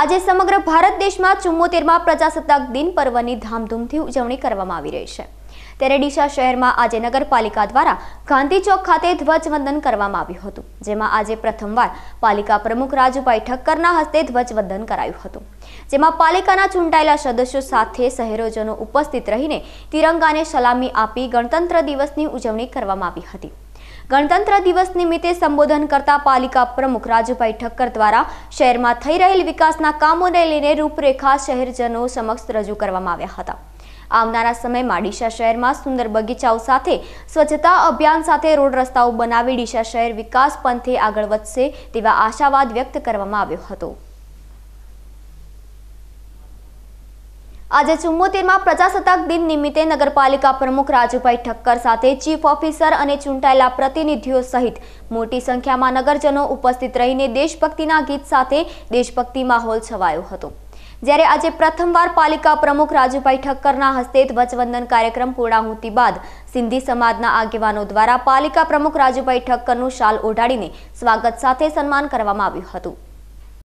આજે સમગ્ર ભારત દેશમાં ચુમ્મોતેરમાં પ્રજાસત્તાક દિન પર્વની ધામધૂમથી ઉજવણી કરવામાં આવી રહી છે ત્યારે ડીસા શહેરમાં આજે નગરપાલિકા દ્વારા ગાંધી ચોક ખાતે ધ્વજવંદન કરવામાં આવ્યું હતું જેમાં આજે પ્રથમવાર પાલિકા પ્રમુખ રાજુભાઈ ઠક્કરના હસ્તે ધ્વજવંદન કરાયું હતું જેમાં પાલિકાના ચૂંટાયેલા સદસ્યો સાથે શહેરોજનો ઉપસ્થિત રહીને તિરંગાને સલામી આપી ગણતંત્ર દિવસની ઉજવણી કરવામાં આવી હતી ગણતંત્ર દિવસ નિમિત્તે સંબોધન કરતા પાલિકા પ્રમુખ રાજુભાઈ ઠક્કર દ્વારા શહેરમાં થઈ રહેલ વિકાસના કામોને લઈને રૂપરેખા શહેરજનો સમક્ષ રજૂ કરવામાં આવ્યા હતા આવનારા સમયમાં ડીસા શહેરમાં સુંદર બગીચાઓ સાથે સ્વચ્છતા અભિયાન સાથે રોડ રસ્તાઓ બનાવી ડીસા શહેર વિકાસ પંથે આગળ વધશે તેવા આશાવાદ વ્યક્ત કરવામાં આવ્યો હતો આજે ચુમ્મોતેરમાં પ્રજાસત્તાક દિન નિમિત્તે નગરપાલિકા પ્રમુખ રાજુભાઈ ઠક્કર સાથે ચીફ ઓફિસર અને ચૂંટાયેલા પ્રતિનિધિઓ સહિત મોટી સંખ્યામાં નગરજનો ઉપસ્થિત રહીને દેશભક્તિના ગીત સાથે દેશભક્તિ માહોલ છવાયો હતો જ્યારે આજે પ્રથમવાર પાલિકા પ્રમુખ રાજુભાઈ ઠક્કરના હસ્તે ધ્વજવંદન કાર્યક્રમ પૂર્ણાહુતિ બાદ સિંધી સમાજના આગેવાનો દ્વારા પાલિકા પ્રમુખ રાજુભાઈ ઠક્કરનું શાલ ઓઢાડીને સ્વાગત સાથે સન્માન કરવામાં આવ્યું હતું